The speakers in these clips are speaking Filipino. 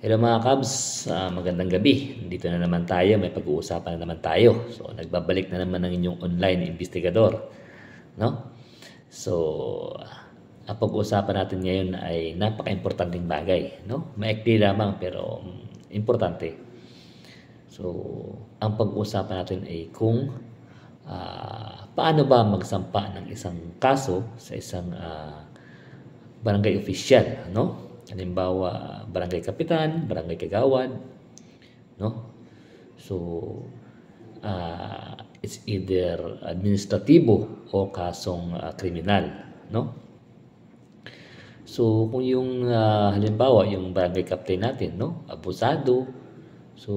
Hello mga Cubs, uh, magandang gabi. Dito na naman tayo, may pag-uusapan na naman tayo. So, nagbabalik na naman ang inyong online investigador. No? So, ang pag-uusapan natin ngayon ay napaka-importanting bagay. No? Maikli lamang pero um, importante. So, ang pag-uusapan natin ay kung uh, paano ba magsampa ng isang kaso sa isang uh, barangay official. No? Halimbawa, barangay kapitan, barangay kagawad, no? So, uh, it's either administratibo o kasong uh, kriminal, no? So, kung yung uh, halimbawa, yung barangay captain natin, no? Abusado, so,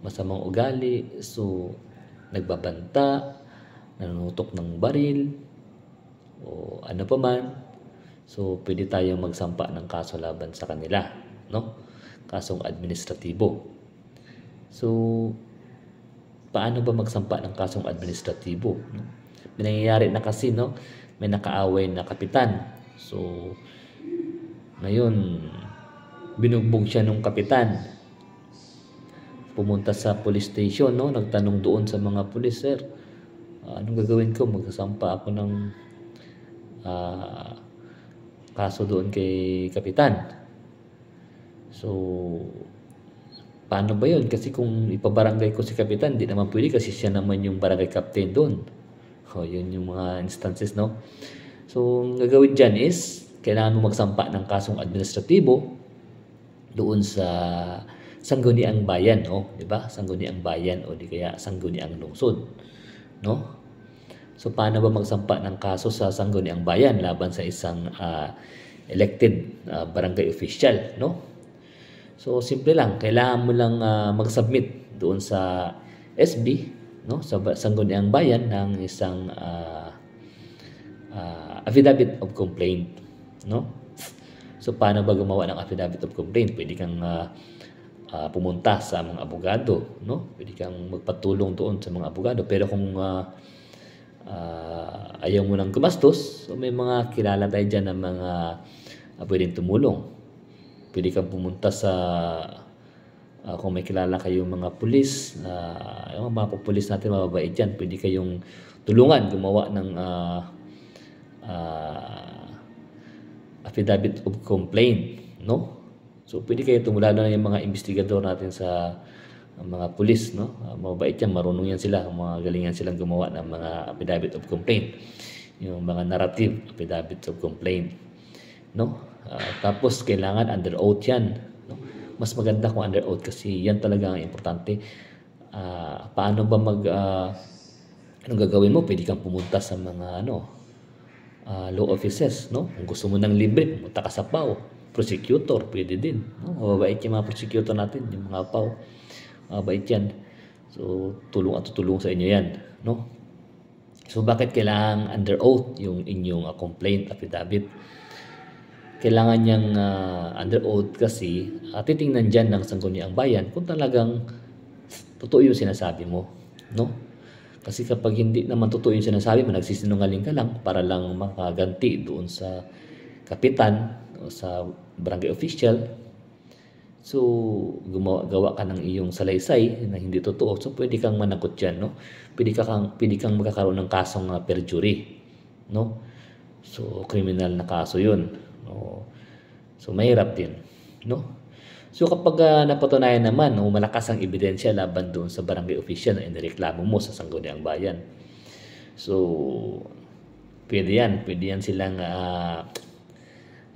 masamang ugali, so, nagbabanta, nanutok ng baril, o ano pa man, So, pwede tayong magsampa ng kaso laban sa kanila, no? Kasong administratibo. So, paano ba magsampa ng kasong administratibo? No? May nangyayari na kasi, no? May nakaaway na kapitan. So, ngayon, binugbog siya nung kapitan. Pumunta sa police station, no? Nagtanong doon sa mga police, sir, ah, anong gagawin ko? Magsasampa ako ng... Uh, kaso doon kay kapitan. So, paano ba yun? Kasi kung ipabarangay ko si kapitan, di naman pwede kasi siya naman yung barangay captain doon. O, oh, yun yung mga instances, no? So, ang gagawin dyan is, kailangan mo magsampa ng kasong administratibo doon sa sangguniang bayan, no? 'Di ba? Sangguniang bayan o di kaya sangguniang lungsod, no? So paano ba magsampa ng kaso sa Sangguniang Bayan laban sa isang uh, elected uh, barangay official, no? So simple lang, kailangan mo lang uh, mag-submit doon sa SB, no? Sa Sangguniang Bayan ng isang uh, uh, affidavit of complaint, no? So paano ba gumawa ng affidavit of complaint? Pwede kang uh, uh, pumunta sa mga abogado, no? Pwede kang magpatulong doon sa mga abogado. Pero kung uh, uh, ayaw mo nang gumastos, so may mga kilala tayo dyan na mga uh, pwedeng tumulong. Pwede kang pumunta sa uh, kung may kilala kayong mga pulis, uh, yung mga pulis natin mababait dyan, pwede kayong tulungan gumawa ng uh, uh, affidavit of complaint, no? So, pwede kayo tumulala yung mga investigador natin sa ang mga pulis no uh, mabait yan marunong yan sila mga galingan silang gumawa ng mga affidavit of complaint yung mga narrative affidavit of complaint no uh, tapos kailangan under oath yan no mas maganda kung under oath kasi yan talaga ang importante uh, paano ba mag uh, anong gagawin mo pwede kang pumunta sa mga ano uh, law offices no kung gusto mo ng libre pumunta ka sa PAW prosecutor pwede din no mabait yung mga prosecutor natin yung mga PAW Mabait yan. So, tulong at tutulong sa inyo yan. No? So, bakit kailangan under oath yung inyong uh, complaint affidavit? Kailangan niyang uh, under oath kasi uh, titingnan dyan ng sangguniang bayan kung talagang totoo yung sinasabi mo. No? Kasi kapag hindi naman totoo yung sinasabi mo, nagsisinungaling ka lang para lang makaganti doon sa kapitan o sa barangay official, So, gumawa, gawa ka ng iyong salaysay na hindi totoo. So, pwede kang manakot dyan, no? Pwede, ka kang, pwede kang magkakaroon ng kasong uh, perjury, no? So, criminal na kaso yun. No? So, mahirap din, no? So, kapag uh, napatunayan naman, no, malakas ang ebidensya laban doon sa barangay official na inireklamo mo sa sangguniang bayan. So, pwede yan. Pwede yan silang uh,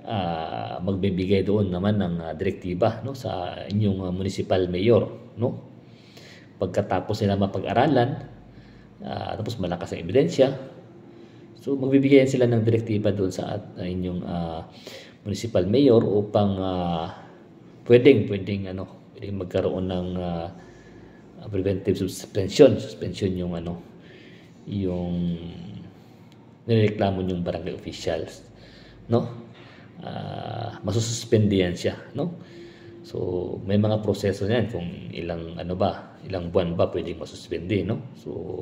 uh, magbibigay doon naman ng ah, direktiba no sa inyong ah, municipal mayor no pagkatapos nila mapag-aralan uh, tapos malakas ang ebidensya so magbibigay sila ng direktiba doon sa at, uh, inyong uh, municipal mayor upang uh, pwedeng pwedeng ano pwedeng magkaroon ng uh, preventive suspension suspension yung ano yung nireklamo yung barangay officials no uh, ah, masususpende yan siya, no? So, may mga proseso niyan kung ilang ano ba, ilang buwan ba pwedeng masuspende, no? So,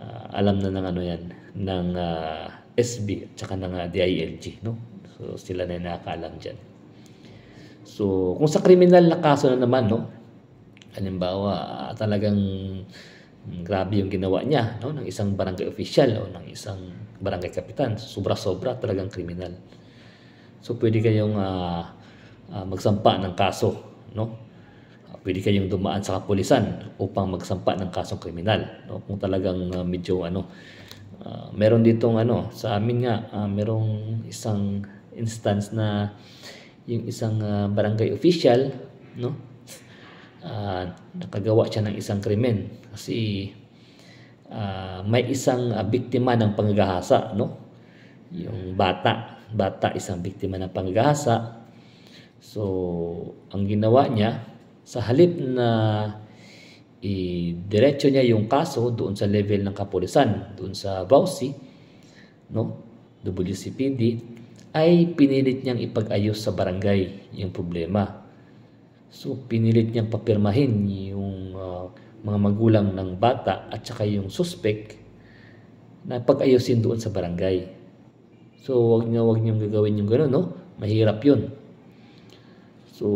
uh, alam na ng ano yan, ng uh, ah, SB at saka ng uh, DILG, no? So, sila na nakakaalam diyan. So, kung sa criminal na kaso na naman, no? Halimbawa, talagang grabe yung ginawa niya no ng isang barangay official o ng isang barangay kapitan sobra-sobra talagang kriminal So pwede kayong uh, uh, magsampa ng kaso, no? Pwede kayong dumaan sa kapulisan upang magsampa ng kasong kriminal, no? Kung talagang uh, medyo ano uh, meron ditong ano sa amin nga uh, merong isang instance na yung isang uh, barangay official, no? Uh, nakagawa siya ng isang krimen kasi uh, may isang uh, biktima ng panggahasa, no? Yung bata bata, isang biktima ng panggasa. So, ang ginawa niya, sa halip na i-diretso niya yung kaso doon sa level ng kapulisan, doon sa Bausi, no, WCPD, ay pinilit niyang ipag-ayos sa barangay yung problema. So, pinilit niyang papirmahin yung uh, mga magulang ng bata at saka yung suspect na pag-ayusin doon sa barangay. So, wag niyo wag niyo gagawin yung gano'n, no? Mahirap 'yun. So,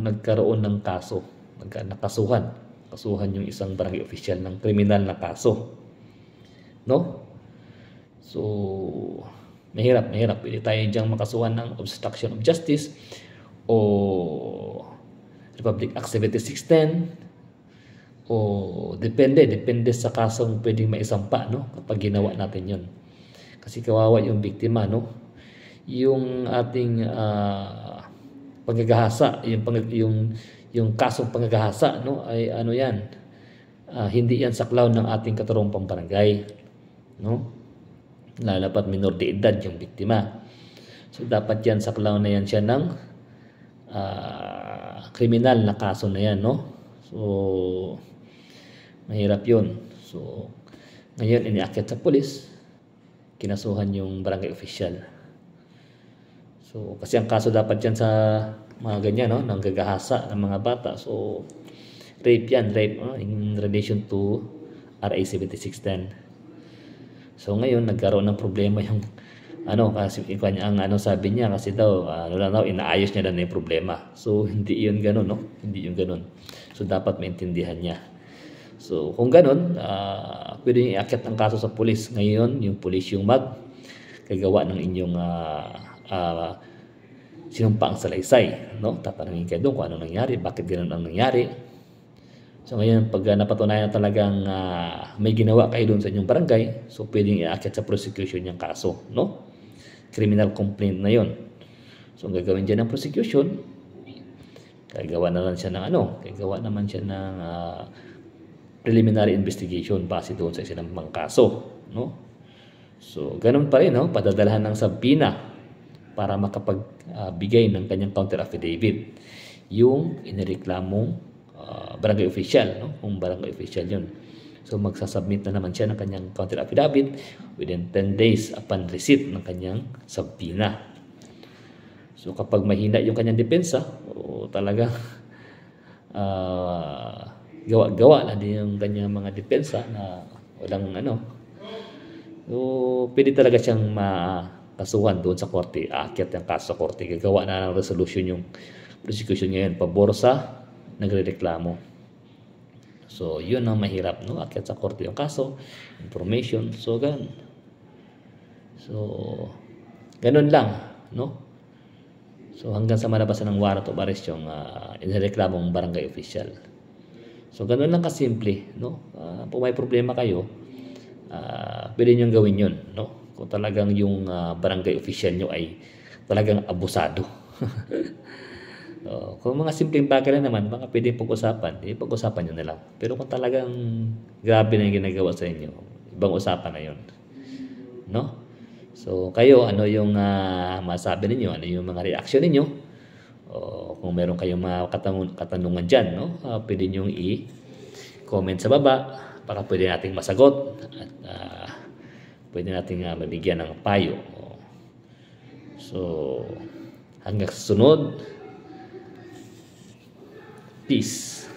nagkaroon ng kaso, nagka nakasuhan. Kasuhan yung isang barangay official ng kriminal na kaso. No? So, mahirap, mahirap. Pwede tayo diyang makasuhan ng obstruction of justice o Republic Act 7610 o depende, depende sa kasong pwedeng maisampa, no? Kapag ginawa natin yun. Kasi kawawa yung biktima, no? Yung ating uh, panggagahasa, yung, pang, yung, yung kasong panggagahasa, no? Ay ano yan? Uh, hindi yan saklaw ng ating katarong pamparangay, no? Lalapat minor de edad yung biktima. So dapat yan saklaw na yan siya ng uh, kriminal na kaso na yan, no? So, mahirap yun. So, ngayon, iniakit sa polis kinasuhan yung barangay official. So, kasi ang kaso dapat yan sa mga ganyan, no? Nang gagahasa ng mga bata. So, rape yan, rape no? in relation to RA 7610. So, ngayon, nagkaroon ng problema yung ano kasi ikaw niya, ang ano sabi niya kasi daw ano lang daw inaayos niya lang na yung problema. So hindi 'yun ganoon, no? Hindi 'yun ganoon. So dapat maintindihan niya. So kung ganun, uh, pwede iakyat ng kaso sa pulis. Ngayon, yung pulis yung mag kagawa ng inyong uh, uh, sinumpaang salaysay. No? Tatanungin kayo doon kung ano nangyari, bakit ganun ang nangyari. So ngayon, pag napatunayan na talagang uh, may ginawa kayo doon sa inyong barangay, so pwedeng iaakit sa prosecution yung kaso. No? Criminal complaint na yon. So ang gagawin dyan ng prosecution, gagawa na lang siya ng ano, gagawa naman siya ng uh, preliminary investigation base doon sa isinampang kaso. No? So, ganun pa rin, no? padadalahan ng sabina para makapagbigay uh, ng kanyang counter affidavit yung inireklamong uh, barangay official, no? kung barangay official yun. So, magsasubmit na naman siya ng kanyang counter affidavit within 10 days upon receipt ng kanyang sabina. So, kapag mahina yung kanyang depensa, o talaga uh, ah, gawa-gawa na din yung kanyang mga depensa na walang ano. So, pwede talaga siyang makasuhan doon sa korte. Aakyat yung kaso sa korte. Gagawa na ng resolution yung prosecution ngayon. Pabor sa nagre-reklamo. So, yun ang mahirap, no? Aakyat sa korte yung kaso, information, so ganun. So, ganun lang, no? So, hanggang sa malabasan ng warrant of arrest yung uh, ah, inareklamong barangay official. So, ganun lang kasimple, no? Uh, kung may problema kayo, uh, pwede nyo gawin yun, no? Kung talagang yung uh, barangay official nyo ay talagang abusado. uh, kung mga simpleng bagay lang naman, mga pwede pag-usapan, eh, pag-usapan nyo na lang. Pero kung talagang grabe na yung ginagawa sa inyo, ibang usapan na yun. No? So, kayo, ano yung uh, masabi ninyo? Ano yung mga reaction ninyo? O oh, kung meron kayong mga katanungan dyan, no? Uh, pwede nyo i-comment sa baba para pwede nating masagot at uh, pwede nating uh, mabigyan ng payo. So, hanggang sa sunod, peace.